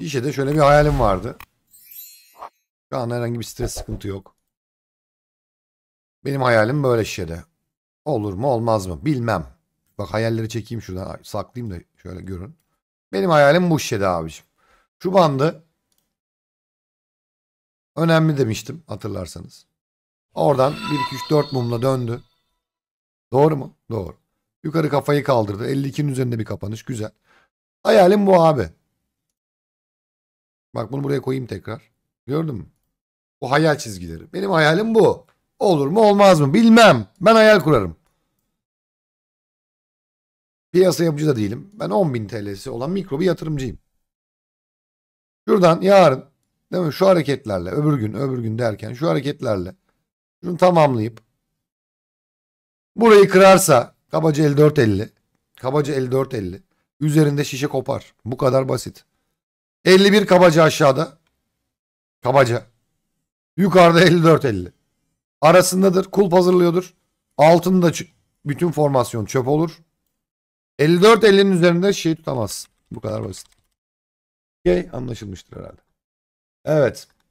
de şöyle bir hayalim vardı. Şu an herhangi bir stres sıkıntı yok. Benim hayalim böyle şişede. Olur mu olmaz mı bilmem. Bak hayalleri çekeyim şuradan saklayayım da şöyle görün. Benim hayalim bu şişede abicim. Şu bandı önemli demiştim hatırlarsanız. Oradan 1 2 3 4 mumla döndü. Doğru mu? Doğru. Yukarı kafayı kaldırdı. 52'nin üzerinde bir kapanış. Güzel. Hayalim bu abi. Bak bunu buraya koyayım tekrar. Gördün mü? Bu hayal çizgileri. Benim hayalim bu. Olur mu olmaz mı bilmem. Ben hayal kurarım. Piyasa yapıcı da değilim. Ben 10.000 TL'si olan mikro bir yatırımcıyım. Şuradan yarın değil mi? şu hareketlerle öbür gün öbür gün derken şu hareketlerle şunu tamamlayıp burayı kırarsa kabaca 54.50 kabaca 54.50 üzerinde şişe kopar. Bu kadar basit. 51 kabaca aşağıda. Kabaca. Yukarıda 54-50. Arasındadır. Kulp hazırlıyordur. Altında bütün formasyon çöp olur. 54-50'nin üzerinde şey tutamaz. Bu kadar basit. Okey anlaşılmıştır herhalde. Evet.